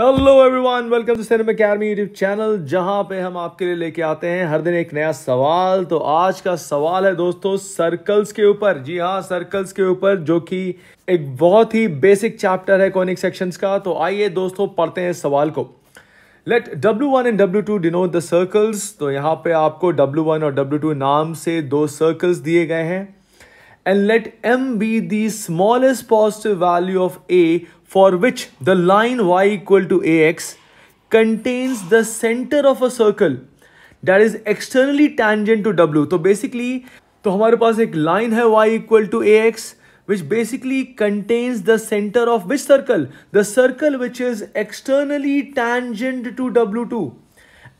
Hello everyone welcome to cinema academy YouTube channel जहां पे हम आपके लिए लेके आते हैं हर दिन एक नया सवाल तो आज का सवाल है दोस्तों सर्कल्स के ऊपर जी हां सर्कल्स के ऊपर जो कि एक बहुत ही बेसिक चैप्टर है कॉनिक सेक्शंस का तो आइए दोस्तों पढ़ते हैं सवाल को let W one and W two denote the circles तो यहाँ पे आपको डब्ल्यू वन और डब्ल्यू टू नाम से दो सर्कल्स दिए गए हैं and let M be the smallest positive value of A for which the line y equal to ax contains the center of a circle that is externally tangent to w. So तो basically, तो हमारे पास एक line है y equal to A X which basically contains the center of which circle the circle which is externally tangent to W two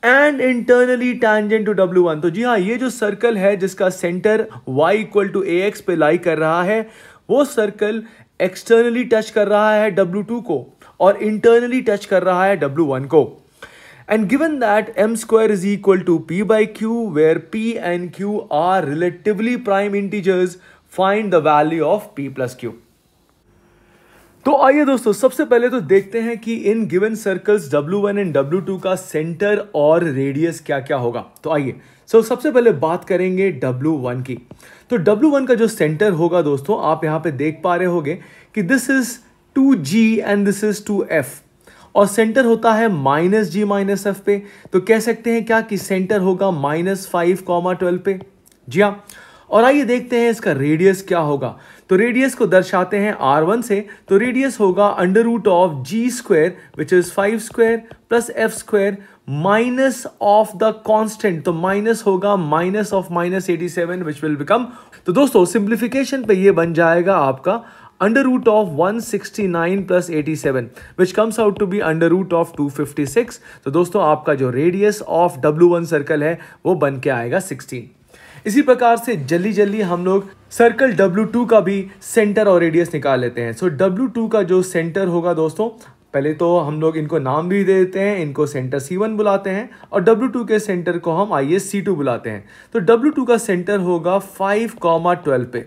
and internally tangent to W one तो जी हाँ ये जो सर्कल है जिसका center y equal to A X पे lie कर रहा है वो सर्कल एक्सटर्नली टच कर रहा है W2 को और इंटरनली टच कर रहा है W1 को and given that M square is equal to P by Q where P and Q are relatively prime integers find the value of P plus Q तो आइए दोस्तों सबसे पहले तो देखते हैं कि इन given circles W1 one and W2 का सेंटर और रेडियस क्या क्या होगा तो आइए सो so सबसे पहले बात करेंगे W1 की तो W1 का जो सेंटर होगा दोस्तों आप यहाँ पे देख पा रहे होंगे कि this is 2G and this is 2F और सेंटर होता है माइनस जी माइनस एफ पे तो कह सकते हैं क्या कि सेंटर होगा माइनस फाइव कॉमा ट्वेल्व पे जी हाँ और आइए देखते हैं इसका रेडियस क्या होगा तो रेडियस को दर्शाते हैं R1 से तो रेडियस होगा under root of G square which is five square plus F square minus of the constant तो माइनस होगा minus of minus eighty seven which will become तो दोस्तों सिंप्लीफिकेशन पे ये बन जाएगा आपका under root of 169 plus 87 which comes out to be under root of 256 तो दोस्तों आपका जो रेडियस ऑफ W1 सर्कल है वो बन के आएगा 16 इसी प्रकार से जल्दी जल्दी हम लोग सर्कल W2 का भी सेंटर और रेडियस निकाल लेते हैं सो so, W2 का जो सेंटर होगा दोस्तों पहले तो हम लोग इनको नाम भी दे देते हैं इनको सेंटर सी वन बुलाते हैं और डब्ल्यू टू के सेंटर को हम आई एस सी टू बुलाते हैं तो डब्ल्यू टू का सेंटर होगा फाइव कॉमा ट्वेल्व पे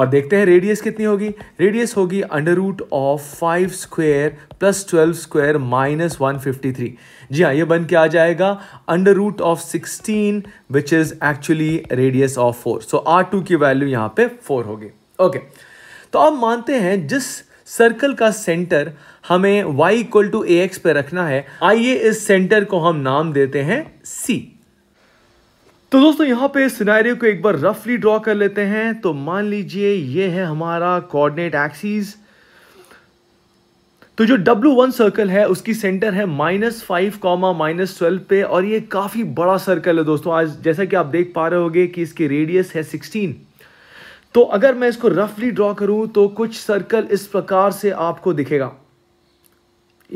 और देखते हैं रेडियस कितनी होगी रेडियस होगी under root of five square plus twelve square minus one fifty three जी हाँ ये बन के आ जाएगा under root of sixteen which is actually radius of four so R two की वैल्यू यहाँ पे फोर होगी ओके okay. तो अब मानते हैं जिस सर्कल का सेंटर हमें y equal to A X पर रखना है आइए इस सेंटर को हम नाम देते हैं C तो दोस्तों यहां पे सिनेरियो को एक बार रफली ड्रॉ कर लेते हैं तो मान लीजिए ये है हमारा कोऑर्डिनेट एक्सिस तो जो W1 सर्कल है उसकी सेंटर है minus five comma minus twelve पे और ये काफ़ी बड़ा सर्कल है दोस्तों आज जैसा कि आप देख पा रहे होगे कि इसकी रेडियस है सिक्सटीन तो अगर मैं इसको रफली ड्रॉ करूं तो कुछ सर्कल इस प्रकार से आपको दिखेगा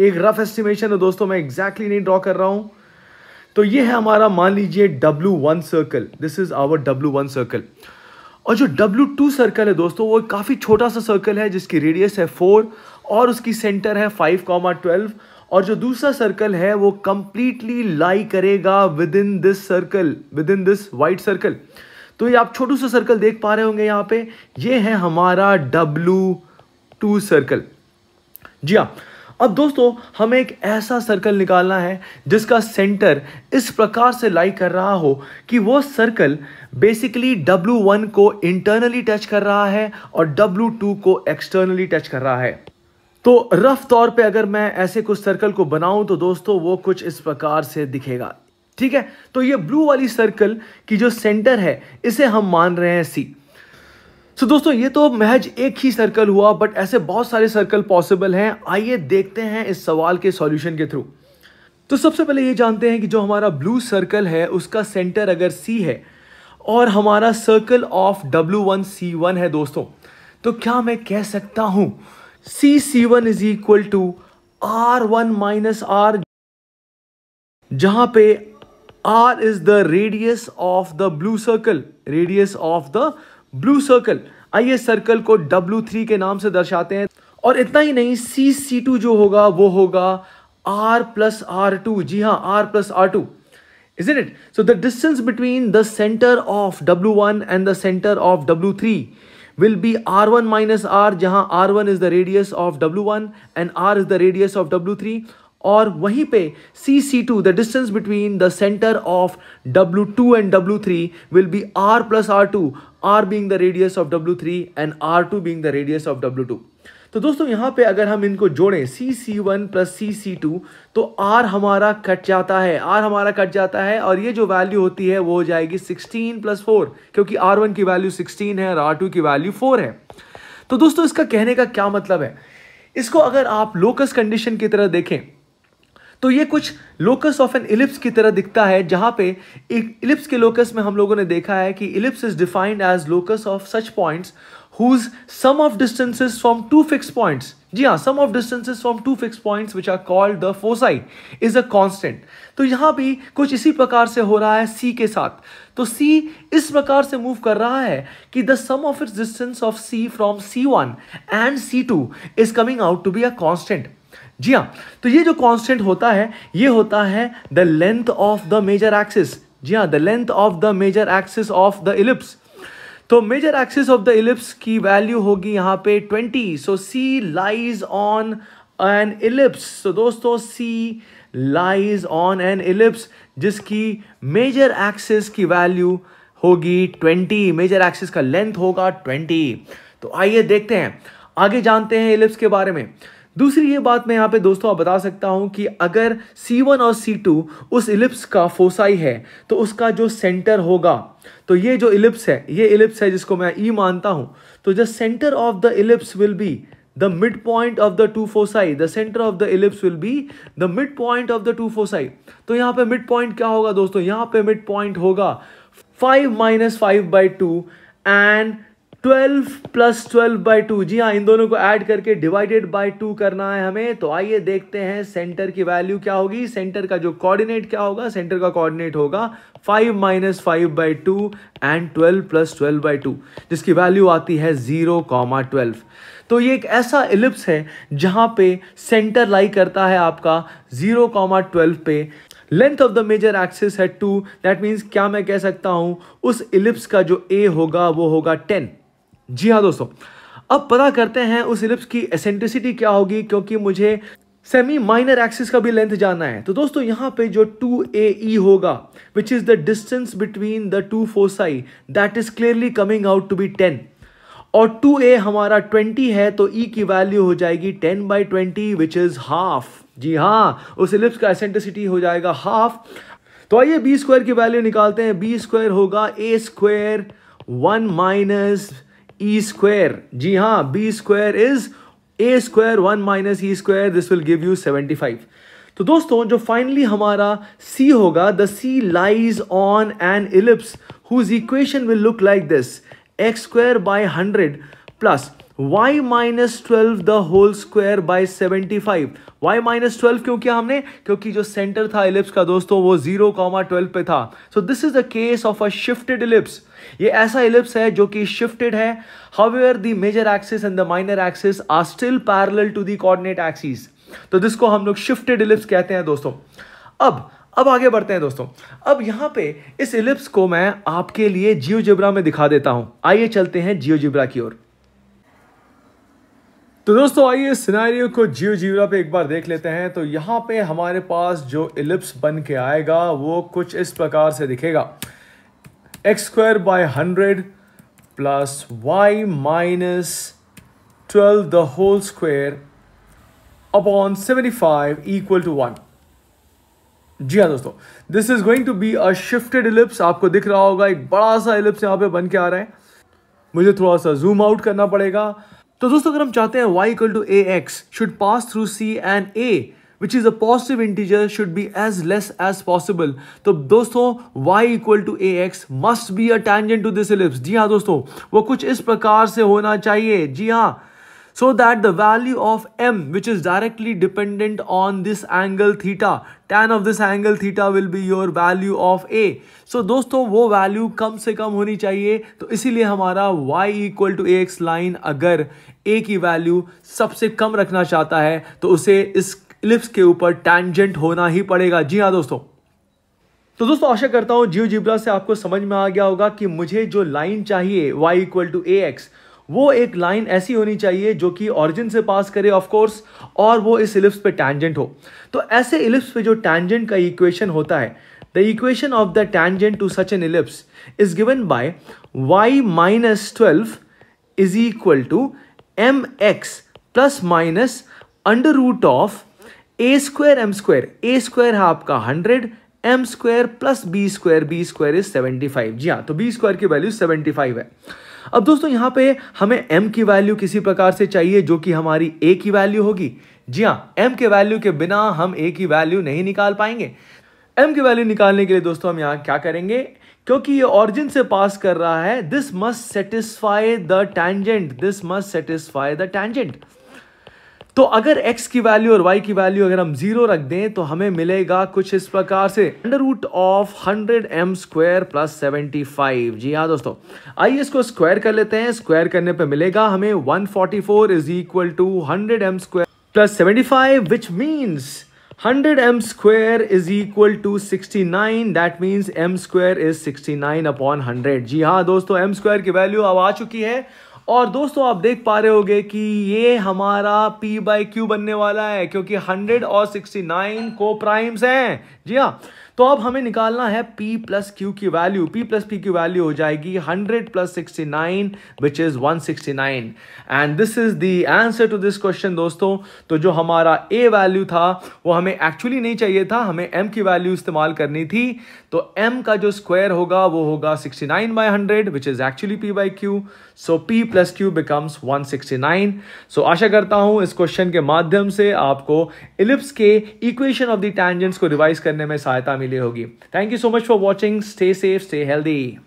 एक रफ एस्टिमेशन है दोस्तों मैं एग्जैक्टली exactly नहीं ड्रॉ कर रहा हूं तो ये है हमारा मान लीजिए W1 one circle this is our W1 one circle और जो डब्ल्यू टू सर्कल है दोस्तों वो काफ़ी छोटा सा सर्कल है जिसकी रेडियस है फोर और उसकी सेंटर है फाइव कॉमा ट्वेल्व और जो दूसरा सर्कल है वो कंप्लीटली लाई करेगा within this circle within this white circle तो ये आप छोटू सा सर्कल देख पा रहे होंगे यहाँ पे ये है हमारा डब्लू टू सर्कल जी हाँ अब दोस्तों हमें एक ऐसा सर्कल निकालना है जिसका सेंटर इस प्रकार से लाई कर रहा हो कि वो सर्कल बेसिकली W1 को इंटरनली टच कर रहा है और W2 को एक्सटर्नली टच कर रहा है तो रफ तौर पे अगर मैं ऐसे कुछ सर्कल को बनाऊं तो दोस्तों वो कुछ इस प्रकार से दिखेगा ठीक है तो ये ब्लू वाली सर्कल की जो सेंटर है इसे हम मान रहे हैं सी सो so, दोस्तों ये तो महज एक ही सर्कल हुआ बट ऐसे बहुत सारे सर्कल पॉसिबल हैं आइए देखते हैं इस सवाल के सॉल्यूशन के थ्रू तो सबसे पहले ये जानते हैं कि जो हमारा ब्लू सर्कल है उसका सेंटर अगर सी है और हमारा circle of W one C one है दोस्तों तो क्या मैं कह सकता हूं C C one is equal to R one minus R जहां पे R is the radius of the blue circle radius of the blue circle आइए सर्कल को डब्ल्यू थ्री के नाम से दर्शाते हैं और इतना ही नहीं सी सी टू जो होगा वो होगा आर प्लस आर टू जी हाँ R plus R two is it so the distance between the center of W one and the center of W three will be R one minus R जहां R one is the radius of W one and R is the radius of W three और वहीं पे C C two the distance between the center of W two and W three will be R plus R two R being the radius of W three and R two being the radius of W two तो दोस्तों यहाँ पे अगर हम इनको जोड़ें C C one plus C C two तो R हमारा कट जाता है आर हमारा कट जाता है और ये जो वैल्यू होती है वो हो जाएगी सिक्सटीन प्लस फोर क्योंकि आर वन की वैल्यू सिक्सटीन है और आर टू की वैल्यू फोर है तो दोस्तों इसका कहने का क्या मतलब है इसको अगर आप लोकस कंडीशन की तरह देखें तो ये कुछ लोकस ऑफ एन इलिप्स की तरह दिखता है जहां पे एक इलिप्स के लोकस में हम लोगों ने देखा है कि ellipse is defined as locus of such points whose sum of distances from two fixed points जी हाँ sum of distances from two fixed points which are called the foci is a constant तो यहां भी कुछ इसी प्रकार से हो रहा है सी के साथ तो सी इस प्रकार से मूव कर रहा है कि the sum of its distance of C from C one and C two is coming out to be a constant जी हाँ तो ये जो कांस्टेंट होता है ये होता है the length of the major axis जी हाँ the length of the major axis of the ellipse तो major axis of the ellipse की वैल्यू होगी यहाँ पे twenty so C lies on an ellipse so दोस्तों C lies on an ellipse जिसकी major axis की वैल्यू होगी twenty major axis का लेंथ होगा ट्वेंटी तो आइए देखते हैं आगे जानते हैं इलिप्स के बारे में दूसरी ये बात मैं यहाँ पे दोस्तों आप बता सकता हूँ कि अगर C1 और C2 उस इलिप्स का फोसाई है तो उसका जो सेंटर होगा तो ये जो इलिप्स है ये इलिप्स है जिसको मैं ई e मानता हूँ तो the center of the ellipse will be the mid point of the two foci the center of the ellipse will be the mid point of the two foci तो यहाँ पे मिड पॉइंट क्या होगा दोस्तों यहाँ पे मिड पॉइंट होगा five minus five by two and twelve plus twelve by two जी हाँ इन दोनों को ऐड करके डिवाइडेड बाई टू करना है हमें तो आइए देखते हैं सेंटर की वैल्यू क्या होगी सेंटर का जो कोऑर्डिनेट क्या होगा सेंटर का कोऑर्डिनेट होगा five minus five by two and twelve plus twelve by two जिसकी वैल्यू आती है जीरो कॉमा ट्वेल्व तो ये एक ऐसा इलिप्स है जहाँ पे सेंटर लाई करता है आपका जीरो कॉमा ट्वेल्व पे length of the major axis है टू दैट मीन्स क्या मैं कह सकता हूँ उस इलिप्स का जो ए होगा वो होगा टेन जी हाँ दोस्तों अब पता करते हैं उस इलिप्स की एसेंट्रिसिटी क्या होगी क्योंकि मुझे सेमी माइनर एक्सिस का भी लेंथ जानना है तो दोस्तों यहाँ पे जो टू ए ई होगा which is the distance between the two foci that is clearly coming out to be ten और ए हमारा 20 है तो e की वैल्यू हो जाएगी 10 by twenty which is half जी हाँ उस इलिप्स का एसेंट्रिसिटी हो जाएगा हाफ तो आइए बी स्क्वायर की वैल्यू निकालते हैं बी स्क्वायर होगा A square one minus E square जी हाँ B square is A square one minus E square this will give you seventy five तो दोस्तों जो फाइनली हमारा सी होगा the C lies on an ellipse whose equation will look like this x square by hundred plus y minus twelve the whole square by seventy five y minus twelve क्यों किया हमने क्योंकि जो centre था ellipse का दोस्तों वो zero comma twelve पे था so this is the case of a shifted ellipse ये ऐसा इलिप्स है जो कि शिफ्टेड है however the major axis and the minor axis are still parallel to the coordinate axis तो जिसको हम लोग शिफ्टेड इलिप्स कहते हैं दोस्तों अब अब आगे बढ़ते हैं दोस्तों अब यहां पे इस इलिप्स को मैं आपके लिए जियो में दिखा देता हूं आइए चलते हैं जियो की ओर तो दोस्तों आइए सिनेरियो को जियो जीवरा पे एक बार देख लेते हैं तो यहाँ पे हमारे पास जो इलिप्स बन के आएगा वो कुछ इस प्रकार से दिखेगा x square by hundred plus y minus twelve the whole square upon seventy five equal to one जी हाँ दोस्तों this is going to be a shifted ellipse आपको दिख रहा होगा एक बड़ा सा इलिप्स यहाँ पे बन के आ रहा है मुझे थोड़ा सा जूम आउट करना पड़ेगा तो दोस्तों अगर हम चाहते हैं y equal to A x should pass through C and a which is a positive integer should be as less as possible तो दोस्तों y equal to A x must be a tangent to this ellipse जी हाँ दोस्तों वो कुछ इस प्रकार से होना चाहिए जी हाँ so that the value of m which is directly dependent on this angle theta tan of this angle theta will be your value of a so dosto wo value kam se kam honi chahiye to इसीलिए hamara y equal to ax line agar a ki value sabse kam rakhna chahta hai to use is ellipse ke upar tangent hona hi padega ji ha dosto तो दोस्तों आशा करता हूं जियो zebra से आपको समझ में आ गया होगा कि मुझे जो लाइन चाहिए y equal to A x वो एक लाइन ऐसी होनी चाहिए जो कि ऑरिजिन से पास करे ऑफ कोर्स और वो इस इलिप्स पे टैंजेंट हो तो ऐसे इलिप्स पे जो टैंजेंट का इक्वेशन होता है the equation of the tangent to such an ellipse is given by y minus twelve is equal to m x plus minus under root of A square m square A square है आपका hundred m square plus B square B square is seventy five जी हाँ तो B square की value seventy five है अब दोस्तों यहाँ पे हमें m की वैल्यू किसी प्रकार से चाहिए जो कि हमारी a की वैल्यू होगी जी हाँ m के वैल्यू के बिना हम a की वैल्यू नहीं निकाल पाएंगे m की वैल्यू निकालने के लिए दोस्तों हम यहाँ क्या करेंगे क्योंकि ये ऑरिजिन से पास कर रहा है this must satisfy the tangent this must satisfy the tangent तो अगर x की वैल्यू और y की वैल्यू अगर हम जीरो रख दें तो हमें मिलेगा कुछ इस प्रकार से under root of hundred m square plus seventy five जी हाँ दोस्तों आइए इसको स्क्वायर कर लेते हैं स्क्वायर करने पे मिलेगा हमें one forty four is equal to hundred m square plus seventy five which means 100 is equal to sixty nine 69 that m m is sixty nine upon hundred जी हाँ दोस्तों एम स्क्वायर की वैल्यू अब आ चुकी है और दोस्तों आप देख पा रहे होंगे कि ये हमारा पी बाई क्यू बनने वाला है क्योंकि 100 और 69 को प्राइम्स हैं जी हाँ तो अब हमें निकालना है p प्लस क्यू की वैल्यू p प्लस पी की वैल्यू हो जाएगी 100 plus sixty nine which is 169 and this is the answer to this question दोस्तों तो जो हमारा a वैल्यू था वो हमें एक्चुअली नहीं चाहिए था हमें m की वैल्यू इस्तेमाल करनी थी तो m का जो स्क्वायर होगा वो होगा 69 nine by hundred which is actually p by q so p plus q becomes 169 so आशा करता हूं इस क्वेश्चन के माध्यम से आपको इलिप्स के इक्वेशन ऑफ द टैंजेंट्स को रिवाइज करने में सहायता मिली होगी thank you so much for watching stay safe stay healthy